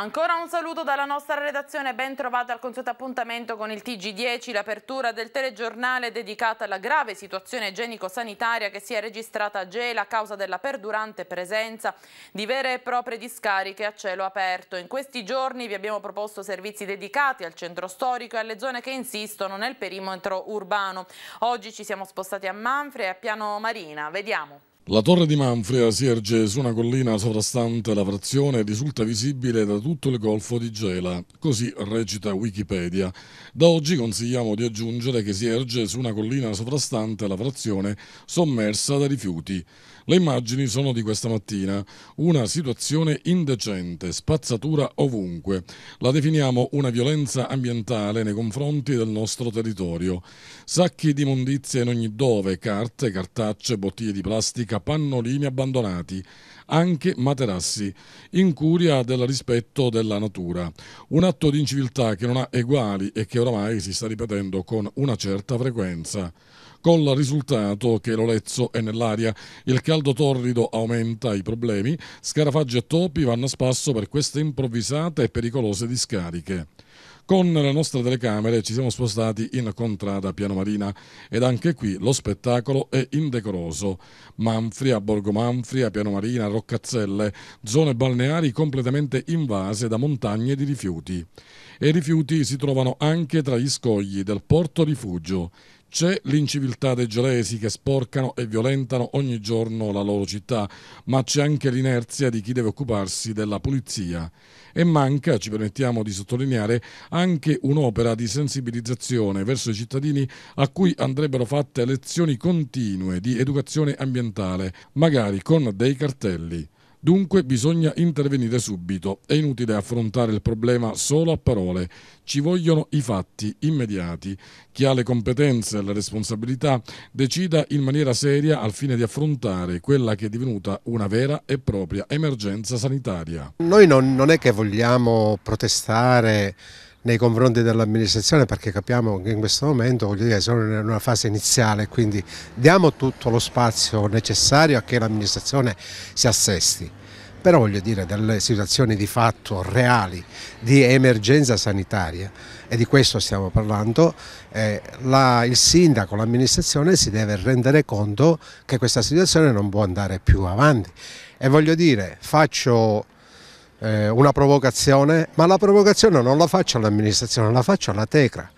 Ancora un saluto dalla nostra redazione, ben trovata al consueto appuntamento con il TG10, l'apertura del telegiornale dedicata alla grave situazione igienico-sanitaria che si è registrata a Gela a causa della perdurante presenza di vere e proprie discariche a cielo aperto. In questi giorni vi abbiamo proposto servizi dedicati al centro storico e alle zone che insistono nel perimetro urbano. Oggi ci siamo spostati a Manfre e a Piano Marina. Vediamo. La torre di Manfria si erge su una collina sovrastante la frazione e risulta visibile da tutto il golfo di Gela, così recita Wikipedia. Da oggi consigliamo di aggiungere che si erge su una collina sovrastante la frazione sommersa da rifiuti. Le immagini sono di questa mattina, una situazione indecente, spazzatura ovunque. La definiamo una violenza ambientale nei confronti del nostro territorio. Sacchi di immondizia in ogni dove, carte, cartacce, bottiglie di plastica, pannolini abbandonati, anche materassi, incuria del rispetto della natura. Un atto di inciviltà che non ha eguali e che oramai si sta ripetendo con una certa frequenza con il risultato che l'Olezzo è nell'aria. Il caldo torrido aumenta i problemi, scarafaggi e topi vanno a spasso per queste improvvisate e pericolose discariche. Con la nostra telecamera ci siamo spostati in contrada Piano Marina ed anche qui lo spettacolo è indecoroso. Manfria, Borgo Manfria, Piano Marina, Roccazzelle, zone balneari completamente invase da montagne di rifiuti. E i rifiuti si trovano anche tra gli scogli del porto rifugio. C'è l'inciviltà dei gelesi che sporcano e violentano ogni giorno la loro città, ma c'è anche l'inerzia di chi deve occuparsi della pulizia. E manca, ci permettiamo di sottolineare, anche un'opera di sensibilizzazione verso i cittadini a cui andrebbero fatte lezioni continue di educazione ambientale, magari con dei cartelli. Dunque bisogna intervenire subito, è inutile affrontare il problema solo a parole, ci vogliono i fatti immediati. Chi ha le competenze e la responsabilità decida in maniera seria al fine di affrontare quella che è divenuta una vera e propria emergenza sanitaria. Noi non, non è che vogliamo protestare nei confronti dell'amministrazione perché capiamo che in questo momento dire, sono in una fase iniziale quindi diamo tutto lo spazio necessario a che l'amministrazione si assesti. Però voglio dire delle situazioni di fatto reali di emergenza sanitaria e di questo stiamo parlando, eh, la, il sindaco, l'amministrazione si deve rendere conto che questa situazione non può andare più avanti. E voglio dire, faccio eh, una provocazione, ma la provocazione non la faccio all'amministrazione, la faccio alla Tecra.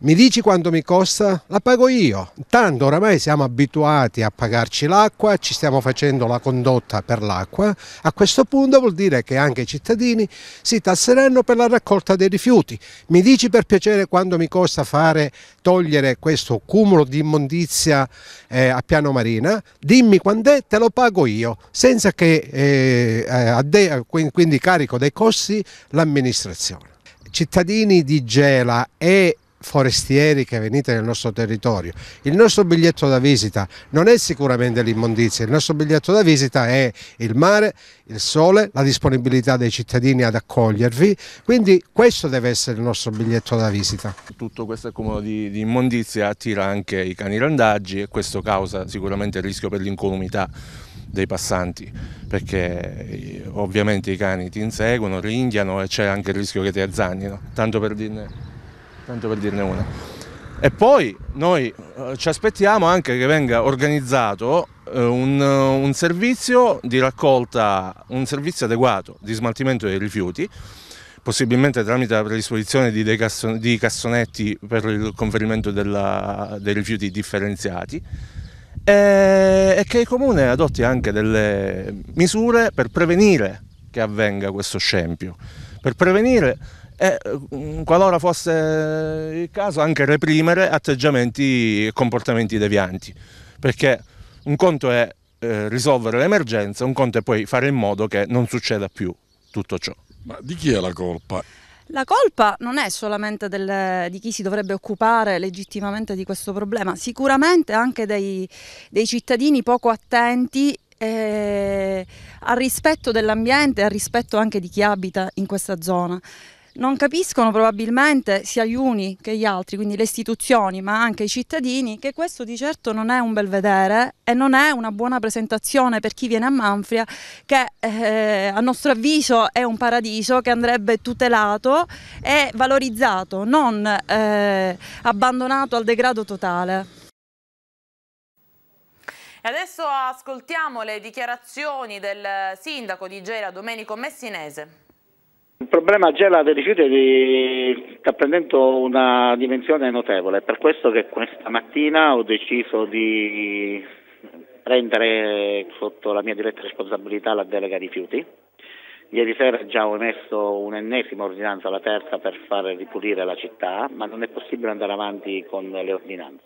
Mi dici quanto mi costa? La pago io. Tanto oramai siamo abituati a pagarci l'acqua, ci stiamo facendo la condotta per l'acqua. A questo punto vuol dire che anche i cittadini si tasseranno per la raccolta dei rifiuti. Mi dici per piacere quanto mi costa fare togliere questo cumulo di immondizia eh, a Piano Marina? Dimmi quant'è, te lo pago io, senza che eh, eh quindi carico dei costi l'amministrazione cittadini di Gela e forestieri che venite nel nostro territorio. Il nostro biglietto da visita non è sicuramente l'immondizia, il nostro biglietto da visita è il mare, il sole, la disponibilità dei cittadini ad accogliervi, quindi questo deve essere il nostro biglietto da visita. Tutto questo accumulo di, di immondizia attira anche i cani randaggi e questo causa sicuramente il rischio per l'incolumità dei passanti perché eh, ovviamente i cani ti inseguono, ringhiano e c'è anche il rischio che ti azzannino, tanto per dirne tanto per dirne una. E poi noi eh, ci aspettiamo anche che venga organizzato eh, un, un, servizio di raccolta, un servizio adeguato di smaltimento dei rifiuti, possibilmente tramite la predisposizione di, dei casson di cassonetti per il conferimento della, dei rifiuti differenziati e, e che il Comune adotti anche delle misure per prevenire che avvenga questo scempio, per prevenire e, eh, mm, qualora fosse il caso, anche reprimere atteggiamenti e comportamenti devianti. Perché un conto è eh, risolvere l'emergenza, un conto è poi fare in modo che non succeda più tutto ciò. Ma di chi è la colpa? La colpa non è solamente del, di chi si dovrebbe occupare legittimamente di questo problema, sicuramente anche dei, dei cittadini poco attenti eh, al rispetto dell'ambiente e al rispetto anche di chi abita in questa zona non capiscono probabilmente sia gli uni che gli altri, quindi le istituzioni, ma anche i cittadini, che questo di certo non è un bel vedere e non è una buona presentazione per chi viene a Manfria, che eh, a nostro avviso è un paradiso che andrebbe tutelato e valorizzato, non eh, abbandonato al degrado totale. E adesso ascoltiamo le dichiarazioni del sindaco di Gera, Domenico Messinese. Il problema gela dei rifiuti sta prendendo una dimensione notevole, è per questo che questa mattina ho deciso di prendere sotto la mia diretta responsabilità la delega rifiuti. Ieri sera già ho emesso un'ennesima ordinanza, la terza, per far ripulire la città, ma non è possibile andare avanti con le ordinanze.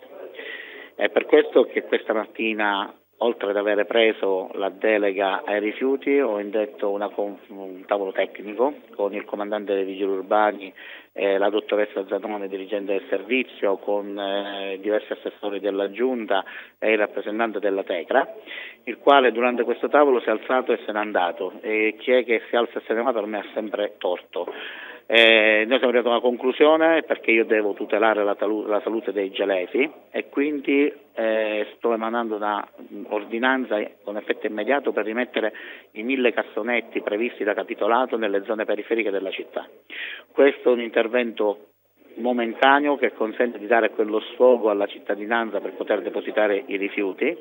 È per questo che questa mattina oltre ad avere preso la delega ai rifiuti, ho indetto un tavolo tecnico con il comandante dei vigili urbani, eh, la dottoressa Zanone, dirigente del servizio, con eh, diversi assessori della giunta e il rappresentante della Tecra, il quale durante questo tavolo si è alzato e se n'è andato. E chi è che si alza e se ne va per me ha sempre torto. Eh, noi siamo arrivati a una conclusione perché io devo tutelare la, talu- la salute dei gelesi e quindi eh, sto emanando un'ordinanza con effetto immediato per rimettere i mille cassonetti previsti da capitolato nelle zone periferiche della città. Questo è un intervento momentaneo che consente di dare quello sfogo alla cittadinanza per poter depositare i rifiuti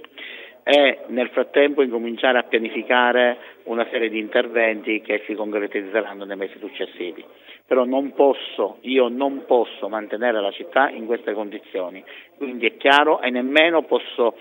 e nel frattempo incominciare a pianificare una serie di interventi che si concretizzeranno nei mesi successivi però non posso, io non posso mantenere la città in queste condizioni, quindi è chiaro e nemmeno posso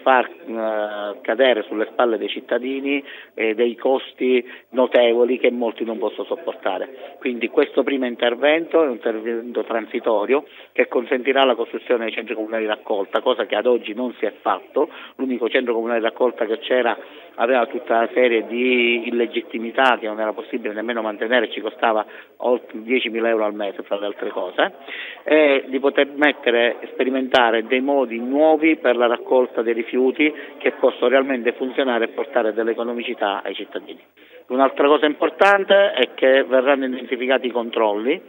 far uh, cadere sulle spalle dei cittadini eh, dei costi notevoli che molti non possono sopportare. Quindi questo primo intervento è un intervento transitorio che consentirà la costruzione dei centri comunali di raccolta, cosa che ad oggi non si è fatto, l'unico centro comunale di raccolta che c'era aveva tutta una serie di illegittimità che non era possibile nemmeno mantenere, ci costava oltre 10.000 euro al mese fra le altre cose, e di poter mettere, sperimentare dei modi nuovi per la raccolta dei rifiuti che possono realmente funzionare e portare dell'economicità ai cittadini. Un'altra cosa importante è che verranno identificati i controlli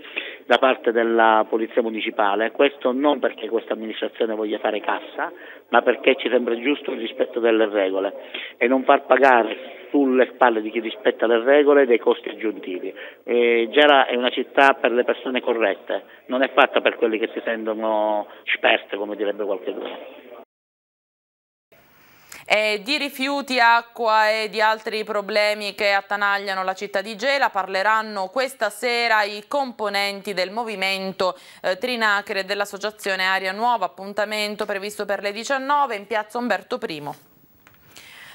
da parte della Polizia Municipale, questo non perché questa amministrazione voglia fare cassa, ma perché ci sembra giusto il rispetto delle regole e non far pagare sulle spalle di chi rispetta le regole dei costi aggiuntivi. Eh, Gera è una città per le persone corrette, non è fatta per quelli che si sentono sperte, come direbbe qualcuno eh, di rifiuti, acqua e di altri problemi che attanagliano la città di Gela parleranno questa sera i componenti del movimento eh, Trinacre dell'associazione Aria Nuova, appuntamento previsto per le 19 in piazza Umberto I.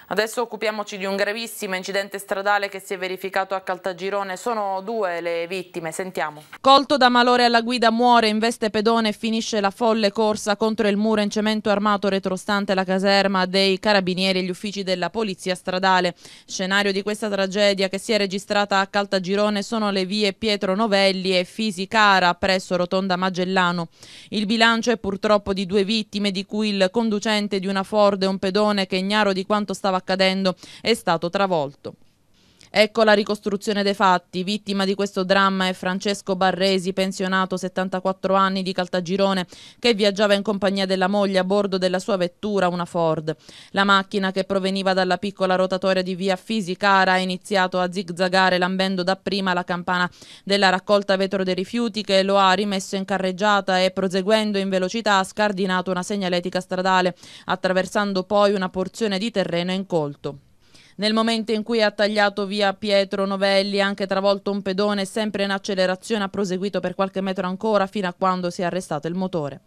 Adesso occupiamoci di un gravissimo incidente stradale che si è verificato a Caltagirone. Sono due le vittime, sentiamo. Colto da malore alla guida muore, investe pedone e finisce la folle corsa contro il muro in cemento armato retrostante la caserma dei carabinieri e gli uffici della polizia stradale. Scenario di questa tragedia che si è registrata a Caltagirone sono le vie Pietro Novelli e Fisicara presso Rotonda Magellano. Il bilancio è purtroppo di due vittime di cui il conducente di una Ford e un pedone che ignaro di quanto stava stava accadendo è stato travolto. Ecco la ricostruzione dei fatti. Vittima di questo dramma è Francesco Barresi, pensionato 74 anni di Caltagirone, che viaggiava in compagnia della moglie a bordo della sua vettura, una Ford. La macchina che proveniva dalla piccola rotatoria di via Fisicara ha iniziato a zigzagare lambendo dapprima la campana della raccolta vetro dei rifiuti che lo ha rimesso in carreggiata e proseguendo in velocità ha scardinato una segnaletica stradale, attraversando poi una porzione di terreno incolto. Nel momento in cui ha tagliato via Pietro Novelli, anche travolto un pedone, sempre in accelerazione ha proseguito per qualche metro ancora fino a quando si è arrestato il motore.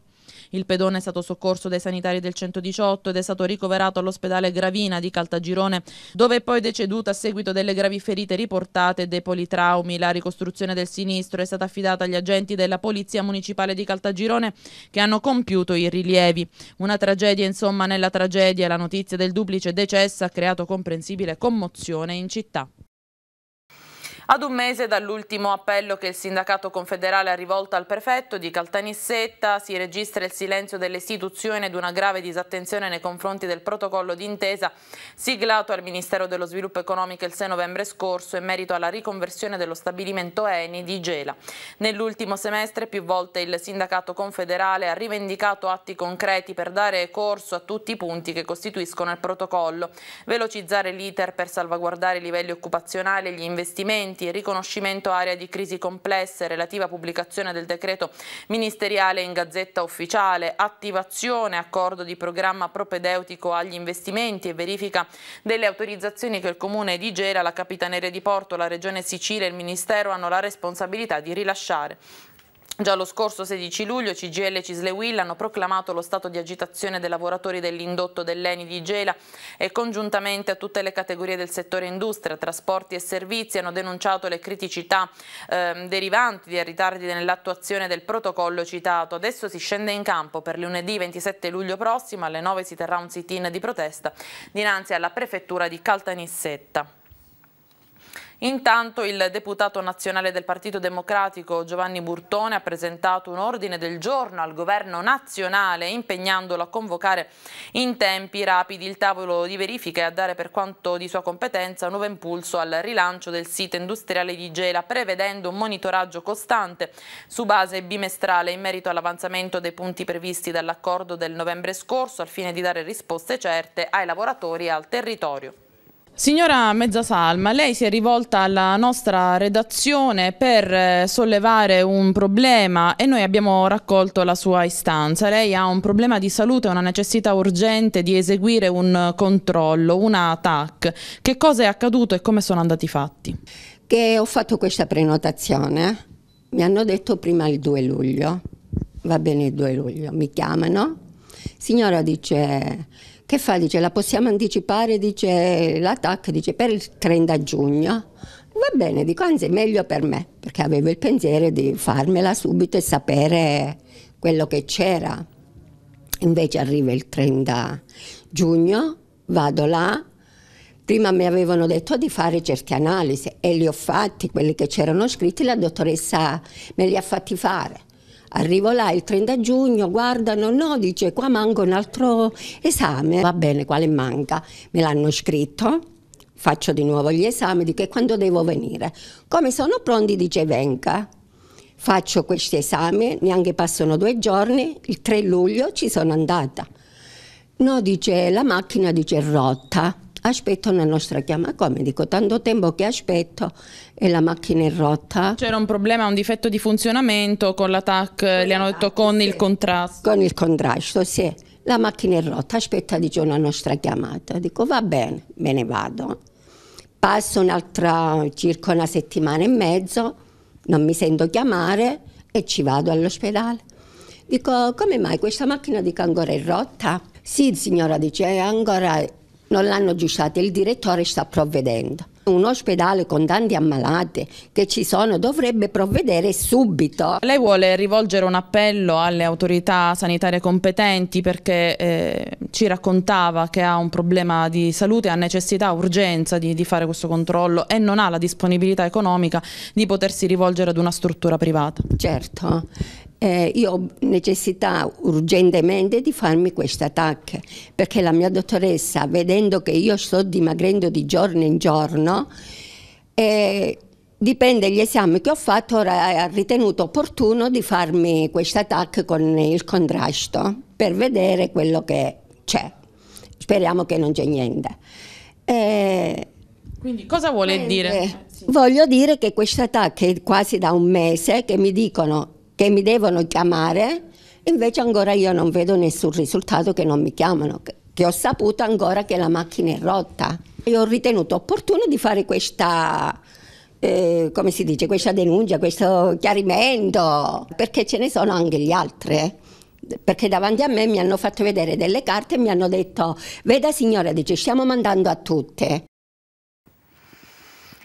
Il pedone è stato soccorso dai sanitari del 118 ed è stato ricoverato all'ospedale Gravina di Caltagirone, dove è poi deceduto a seguito delle gravi ferite riportate e dei politraumi. La ricostruzione del sinistro è stata affidata agli agenti della Polizia Municipale di Caltagirone che hanno compiuto i rilievi. Una tragedia, insomma, nella tragedia, la notizia del duplice decesso ha creato comprensibile commozione in città. Ad un mese dall'ultimo appello che il sindacato confederale ha rivolto al prefetto di Caltanissetta si registra il silenzio dell'istituzione ed una grave disattenzione nei confronti del protocollo d'intesa siglato al Ministero dello Sviluppo Economico il 6 novembre scorso in merito alla riconversione dello stabilimento Eni di Gela. Nell'ultimo semestre più volte il sindacato confederale ha rivendicato atti concreti per dare corso a tutti i punti che costituiscono il protocollo, velocizzare l'iter per salvaguardare i livelli occupazionali e gli investimenti documenti, riconoscimento area di crisi complesse, relativa pubblicazione del decreto ministeriale in gazzetta ufficiale, attivazione, accordo di programma propedeutico agli investimenti e verifica delle autorizzazioni che il Comune di Gera, la Capitaneria di Porto, la Regione Sicilia e il Ministero hanno la responsabilità di rilasciare. Già lo scorso 16 luglio CGL e Cislewil hanno proclamato lo stato di agitazione dei lavoratori dell'indotto dell'Eni di Gela e congiuntamente a tutte le categorie del settore industria, trasporti e servizi hanno denunciato le criticità eh, derivanti dai ritardi nell'attuazione del protocollo citato. Adesso si scende in campo per lunedì 27 luglio prossimo alle 9 si terrà un sit-in di protesta dinanzi alla prefettura di Caltanissetta. Intanto il deputato nazionale del Partito Democratico Giovanni Burtone ha presentato un ordine del giorno al governo nazionale impegnandolo a convocare in tempi rapidi il tavolo di verifica e a dare per quanto di sua competenza un nuovo impulso al rilancio del sito industriale di Gela prevedendo un monitoraggio costante su base bimestrale in merito all'avanzamento dei punti previsti dall'accordo del novembre scorso al fine di dare risposte certe ai lavoratori e al territorio. Signora Mezzasalma, lei si è rivolta alla nostra redazione per eh, sollevare un problema e noi abbiamo raccolto la sua istanza. Lei ha un problema di salute, una necessità urgente di eseguire un controllo, una TAC. Che cosa è accaduto e come sono andati i fatti? Che ho fatto questa prenotazione, eh? mi hanno detto prima il 2 luglio, va bene il 2 luglio, mi chiamano, signora dice che fa? Dice, la possiamo anticipare, dice la dice per il 30 giugno. Va bene, dico, anzi è meglio per me, perché avevo il pensiero di farmela subito e sapere quello che c'era. Invece arriva il 30 giugno, vado là, prima mi avevano detto di fare certe analisi e li ho fatti, quelli che c'erano scritti, la dottoressa me li ha fatti fare. Arrivo là il 30 giugno, guardano, no, dice qua manca un altro esame, va bene, quale manca? Me l'hanno scritto, faccio di nuovo gli esami, di quando devo venire. Come sono pronti, dice venga. Faccio questi esami, neanche passano due giorni, il 3 luglio ci sono andata. No, dice la macchina, dice rotta aspetto una nostra chiama come dico tanto tempo che aspetto e la macchina è rotta c'era un problema un difetto di funzionamento con la TAC gli hanno detto con sì. il contrasto con il contrasto sì la macchina è rotta aspetta dice la nostra chiamata dico va bene me ne vado passo un'altra circa una settimana e mezzo non mi sento chiamare e ci vado all'ospedale dico come mai questa macchina dica ancora è rotta sì signora dice ancora non l'hanno giudicato, il direttore sta provvedendo. Un ospedale con tanti ammalati che ci sono dovrebbe provvedere subito. Lei vuole rivolgere un appello alle autorità sanitarie competenti perché eh, ci raccontava che ha un problema di salute, ha necessità, urgenza di, di fare questo controllo e non ha la disponibilità economica di potersi rivolgere ad una struttura privata. Certo, eh, io ho necessità urgentemente di farmi questa TAC perché la mia dottoressa, vedendo che io sto dimagrendo di giorno in giorno, eh, dipende dagli esami che ho fatto, ora ha ritenuto opportuno di farmi questa TAC con il contrasto per vedere quello che c'è. Speriamo che non c'è niente. Eh, Quindi cosa vuole eh, dire? Voglio dire che questa TAC è quasi da un mese che mi dicono che mi devono chiamare, invece ancora io non vedo nessun risultato che non mi chiamano, che ho saputo ancora che la macchina è rotta. Io ho ritenuto opportuno di fare questa, eh, come si dice, questa denuncia, questo chiarimento, perché ce ne sono anche gli altri. Eh. perché davanti a me mi hanno fatto vedere delle carte e mi hanno detto, veda signora, dice, stiamo mandando a tutte.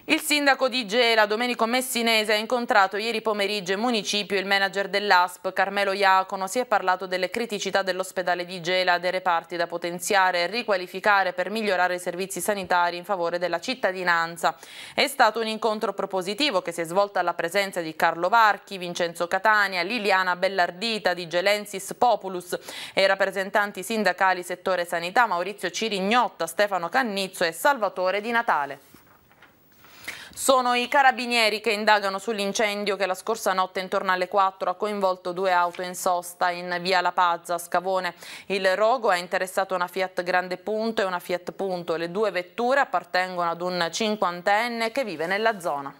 Il sindaco di Gela, Domenico Messinese, ha incontrato ieri pomeriggio in municipio il manager dell'ASP, Carmelo Iacono. Si è parlato delle criticità dell'ospedale di Gela, dei reparti da potenziare e riqualificare per migliorare i servizi sanitari in favore della cittadinanza. È stato un incontro propositivo che si è svolto alla presenza di Carlo Varchi, Vincenzo Catania, Liliana Bellardita di Gelensis Populus e rappresentanti sindacali settore sanità Maurizio Cirignotta, Stefano Cannizzo e Salvatore Di Natale. Sono i carabinieri che indagano sull'incendio che la scorsa notte intorno alle 4 ha coinvolto due auto in sosta in via La Pazza a Scavone. Il rogo ha interessato una Fiat Grande Punto e una Fiat Punto. Le due vetture appartengono ad un cinquantenne che vive nella zona.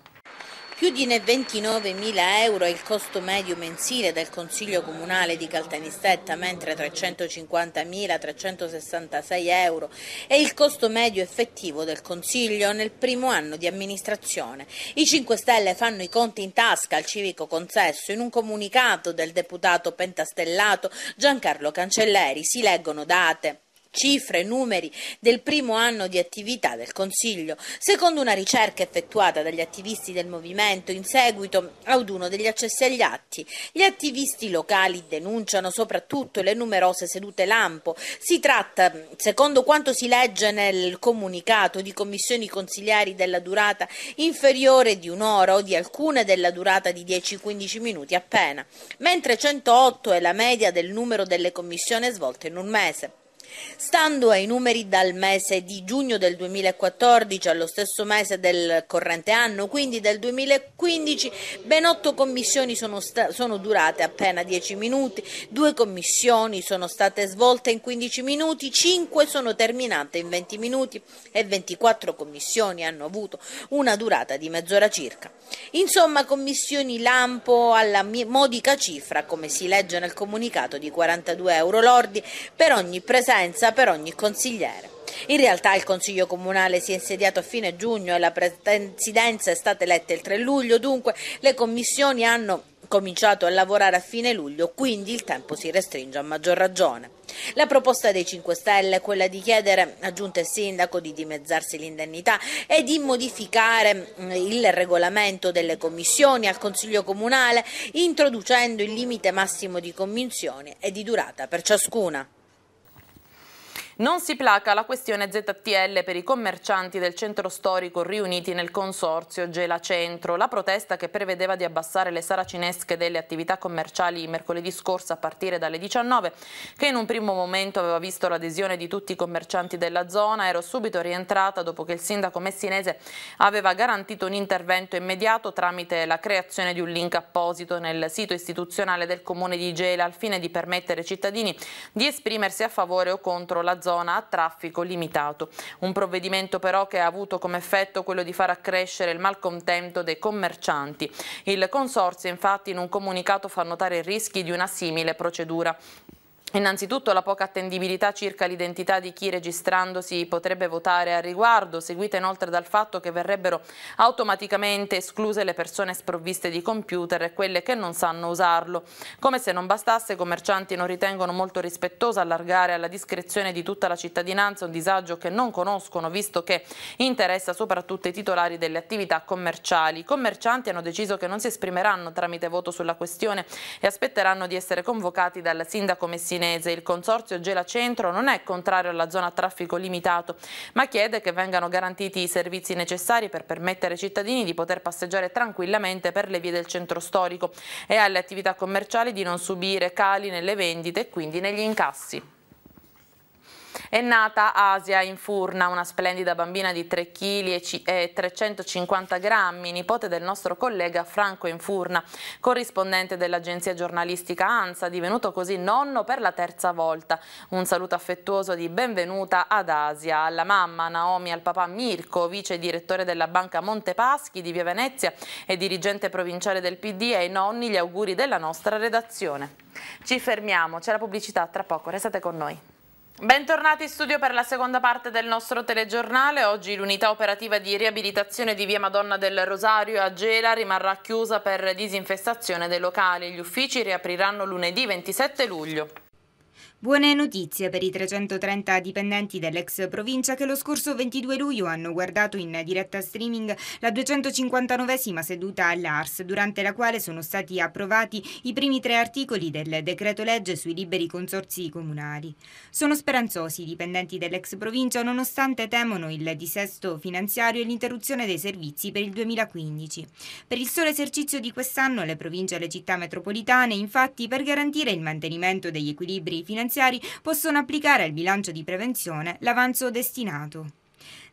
Più di 29.000 euro è il costo medio mensile del Consiglio Comunale di Caltanissetta, mentre 350.366 euro è il costo medio effettivo del Consiglio nel primo anno di amministrazione. I 5 Stelle fanno i conti in tasca al civico consesso. In un comunicato del deputato pentastellato Giancarlo Cancelleri si leggono date cifre e numeri del primo anno di attività del Consiglio. Secondo una ricerca effettuata dagli attivisti del movimento in seguito ad uno degli accessi agli atti, gli attivisti locali denunciano soprattutto le numerose sedute lampo. Si tratta, secondo quanto si legge nel comunicato, di commissioni consigliari della durata inferiore di un'ora o di alcune della durata di 10-15 minuti appena, mentre 108 è la media del numero delle commissioni svolte in un mese. Stando ai numeri dal mese di giugno del 2014 allo stesso mese del corrente anno, quindi del 2015, ben otto commissioni sono, sono durate appena 10 minuti, due commissioni sono state svolte in 15 minuti, 5 sono terminate in 20 minuti e 24 commissioni hanno avuto una durata di mezz'ora circa. Insomma, commissioni lampo alla modica cifra, come si legge nel comunicato, di 42 euro lordi per ogni presenza supplenza per ogni consigliere. In realtà il Consiglio Comunale si è insediato a fine giugno e la Presidenza è stata eletta il 3 luglio, dunque le commissioni hanno cominciato a lavorare a fine luglio, quindi il tempo si restringe a maggior ragione. La proposta dei 5 Stelle è quella di chiedere a Giunta e Sindaco di dimezzarsi l'indennità e di modificare mm, il regolamento delle commissioni al Consiglio Comunale introducendo il limite massimo di commissioni e di durata per ciascuna. Non si placa la questione ZTL per i commercianti del centro storico riuniti nel consorzio Gela Centro. La protesta che prevedeva di abbassare le saracinesche delle attività commerciali mercoledì scorso a partire dalle 19, che in un primo momento aveva visto l'adesione di tutti i commercianti della zona, ero subito rientrata dopo che il sindaco messinese aveva garantito un intervento immediato tramite la creazione di un link apposito nel sito istituzionale del comune di Gela al fine di permettere ai cittadini di esprimersi a favore o contro la zona zona a traffico limitato. Un provvedimento però che ha avuto come effetto quello di far accrescere il malcontento dei commercianti. Il Consorzio infatti in un comunicato fa notare i rischi di una simile procedura. Innanzitutto la poca attendibilità circa l'identità di chi registrandosi potrebbe votare a riguardo, seguita inoltre dal fatto che verrebbero automaticamente escluse le persone sprovviste di computer e quelle che non sanno usarlo. Come se non bastasse, i commercianti non ritengono molto rispettoso allargare alla discrezione di tutta la cittadinanza un disagio che non conoscono, visto che interessa soprattutto i titolari delle attività commerciali. I commercianti hanno deciso che non si esprimeranno tramite voto sulla questione e aspetteranno di essere convocati dal sindaco Messina Udinese. Il consorzio Gela Centro non è contrario alla zona a traffico limitato, ma chiede che vengano garantiti i servizi necessari per permettere ai cittadini di poter passeggiare tranquillamente per le vie del centro storico e alle attività commerciali di non subire cali nelle vendite e quindi negli incassi. È nata Asia Infurna, una splendida bambina di 3 kg e 350 grammi, nipote del nostro collega Franco Infurna, corrispondente dell'agenzia giornalistica ANSA, divenuto così nonno per la terza volta. Un saluto affettuoso di benvenuta ad Asia, alla mamma Naomi, al papà Mirko, vice direttore della Banca Montepaschi di Via Venezia e dirigente provinciale del PD e ai nonni gli auguri della nostra redazione. Ci fermiamo, c'è la pubblicità tra poco, restate con noi. Bentornati in studio per la seconda parte del nostro telegiornale. Oggi l'unità operativa di riabilitazione di via Madonna del Rosario a Gela rimarrà chiusa per disinfestazione dei locali. Gli uffici riapriranno lunedì 27 luglio. Buone notizie per i 330 dipendenti dell'ex provincia che lo scorso 22 luglio hanno guardato in diretta streaming la 259esima seduta all'ARS, durante la quale sono stati approvati i primi tre articoli del decreto legge sui liberi consorzi comunali. Sono speranzosi i dipendenti dell'ex provincia nonostante temono il dissesto finanziario e l'interruzione dei servizi per il 2015. Per il solo esercizio di quest'anno le province e le città metropolitane, infatti, per garantire il mantenimento degli equilibri finanziari, finanziari possono applicare al bilancio di prevenzione l'avanzo destinato.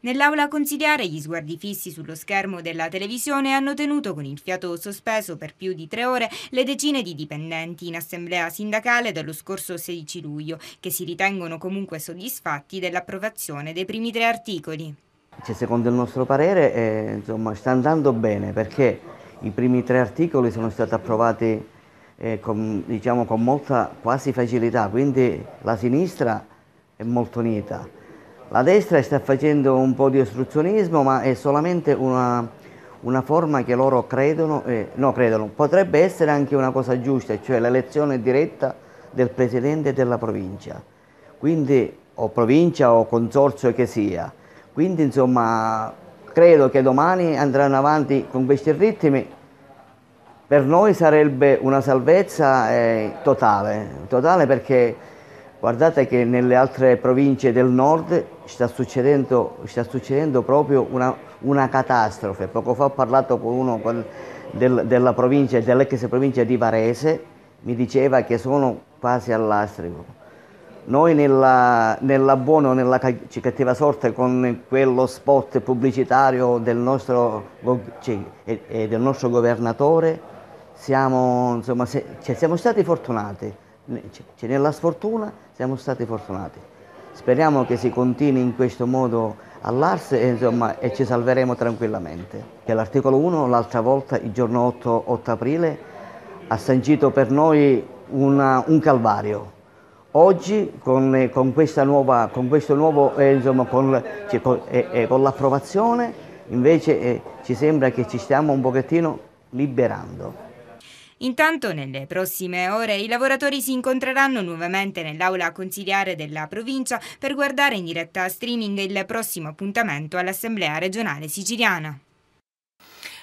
Nell'aula consigliare gli sguardi fissi sullo schermo della televisione hanno tenuto con il fiato sospeso per più di tre ore le decine di dipendenti in assemblea sindacale dello scorso 16 luglio, che si ritengono comunque soddisfatti dell'approvazione dei primi tre articoli. Cioè, secondo il nostro parere eh, insomma, sta andando bene perché i primi tre articoli sono stati approvati eh, con, diciamo, con molta quasi facilità, quindi la sinistra è molto unita. La destra sta facendo un po' di ostruzionismo, ma è solamente una, una forma che loro credono, eh, no credono, potrebbe essere anche una cosa giusta, cioè l'elezione diretta del presidente della provincia, quindi o provincia o consorzio che sia. Quindi insomma credo che domani andranno avanti con questi ritmi per noi sarebbe una salvezza eh, totale, totale perché guardate che nelle altre province del nord sta succedendo, sta succedendo proprio una, una, catastrofe. Poco fa ho parlato con uno con, del, della provincia, dell'ex provincia di Varese, mi diceva che sono quasi all'astrico. Noi nella, nella buona o nella cattiva sorte con quello spot pubblicitario del nostro, cioè, del nostro governatore siamo, insomma, se, cioè, siamo stati fortunati, cioè, nella sfortuna siamo stati fortunati. Speriamo che si continui in questo modo all'Ars e, e ci salveremo tranquillamente. L'articolo 1 l'altra volta, il giorno 8, 8 aprile, ha sancito per noi una, un calvario. Oggi con, con, nuova, con, nuovo, eh, insomma, con cioè, eh, eh l'approvazione invece eh, ci sembra che ci stiamo un pochettino liberando. Intanto nelle prossime ore i lavoratori si incontreranno nuovamente nell'aula consiliare della provincia per guardare in diretta streaming il prossimo appuntamento all'Assemblea regionale siciliana.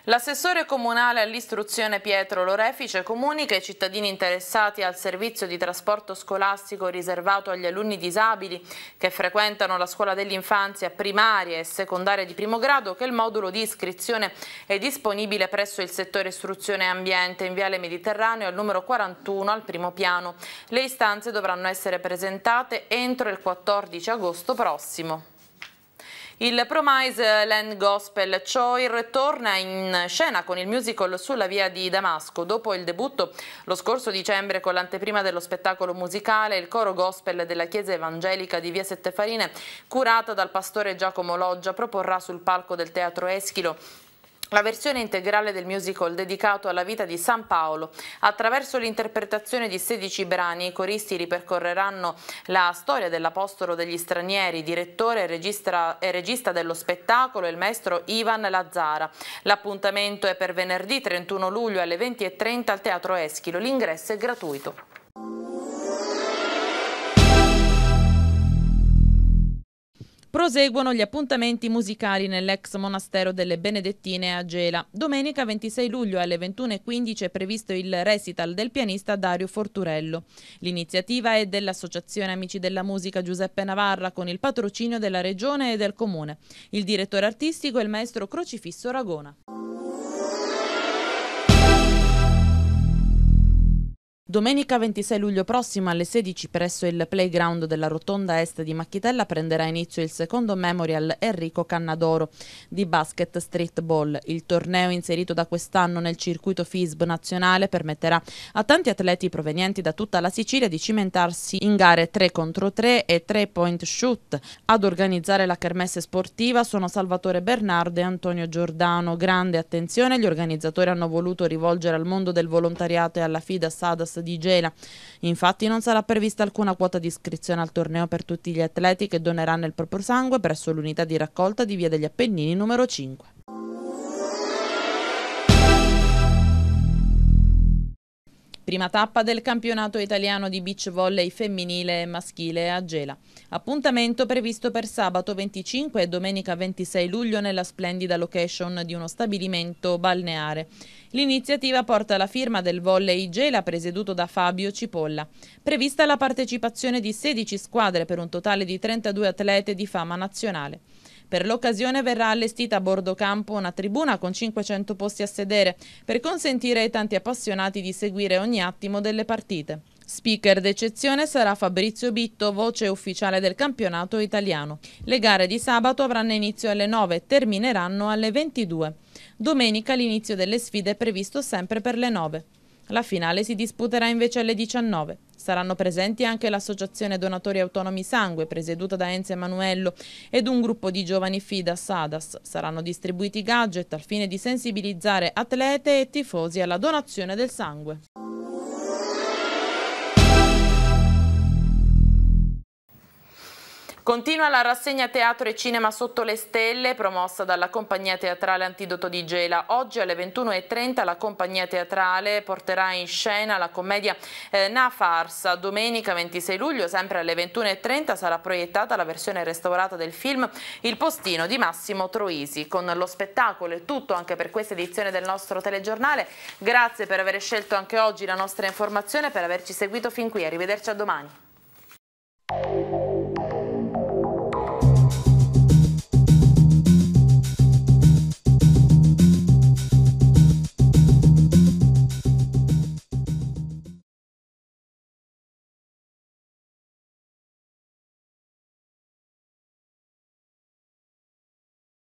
L'assessore comunale all'istruzione Pietro Lorefice comunica ai cittadini interessati al servizio di trasporto scolastico riservato agli alunni disabili che frequentano la scuola dell'infanzia primaria e secondaria di primo grado che il modulo di iscrizione è disponibile presso il settore istruzione e ambiente in Viale Mediterraneo al numero 41 al primo piano. Le istanze dovranno essere presentate entro il 14 agosto prossimo. Il Promise eh, Land Gospel Choir torna in scena con il musical sulla via di Damasco. Dopo il debutto lo scorso dicembre con l'anteprima dello spettacolo musicale, il coro gospel della Chiesa Evangelica di via Settefarine, Farine, curato dal pastore Giacomo Loggia, proporrà sul palco del Teatro Eschilo la versione integrale del musical dedicato alla vita di San Paolo. Attraverso l'interpretazione di 16 brani, i coristi ripercorreranno la storia dell'apostolo degli stranieri, direttore e regista, e regista dello spettacolo, il maestro Ivan Lazzara. L'appuntamento è per venerdì 31 luglio alle 20.30 al Teatro Eschilo. L'ingresso è gratuito. Proseguono gli appuntamenti musicali nell'ex monastero delle Benedettine a Gela. Domenica 26 luglio alle 21.15 è previsto il recital del pianista Dario Forturello. L'iniziativa è dell'Associazione Amici della Musica Giuseppe Navarra con il patrocinio della Regione e del Comune. Il direttore artistico è il maestro Crocifisso Ragona. Domenica 26 luglio prossimo alle 16 presso il playground della rotonda est di Macchitella prenderà inizio il secondo memorial Enrico Cannadoro di basket streetball. Il torneo inserito da quest'anno nel circuito FISB nazionale permetterà a tanti atleti provenienti da tutta la Sicilia di cimentarsi in gare 3 contro 3 e 3 point shoot. Ad organizzare la kermesse sportiva sono Salvatore Bernardo e Antonio Giordano. Grande attenzione gli organizzatori hanno voluto rivolgere al mondo del volontariato e alla FIDA Sadas Max di Gela. Infatti non sarà prevista alcuna quota di iscrizione al torneo per tutti gli atleti che doneranno il proprio sangue presso l'unità di raccolta di Via degli Appennini numero 5. Prima tappa del campionato italiano di beach volley femminile e maschile a Gela. Appuntamento previsto per sabato 25 e domenica 26 luglio nella splendida location di uno stabilimento balneare. L'iniziativa porta la firma del volley Gela presieduto da Fabio Cipolla. Prevista la partecipazione di 16 squadre per un totale di 32 atlete di fama nazionale. Per l'occasione verrà allestita a bordo campo una tribuna con 500 posti a sedere per consentire ai tanti appassionati di seguire ogni attimo delle partite. Speaker d'eccezione sarà Fabrizio Bitto, voce ufficiale del campionato italiano. Le gare di sabato avranno inizio alle 9 e termineranno alle 22. Domenica l'inizio delle sfide è previsto sempre per le 9. La finale si disputerà invece alle 19. Saranno presenti anche l'Associazione Donatori Autonomi Sangue, presieduta da Enzo Emanuello, ed un gruppo di giovani FIDAS SADAS. Saranno distribuiti gadget al fine di sensibilizzare atlete e tifosi alla donazione del sangue. Continua la rassegna Teatro e Cinema Sotto le Stelle, promossa dalla compagnia teatrale Antidoto di Gela. Oggi alle 21.30 la compagnia teatrale porterà in scena la commedia eh, Na Farsa. Domenica 26 luglio, sempre alle 21.30, sarà proiettata la versione restaurata del film Il postino di Massimo Troisi. Con lo spettacolo è tutto anche per questa edizione del nostro telegiornale. Grazie per aver scelto anche oggi la nostra informazione, per averci seguito fin qui. Arrivederci a domani.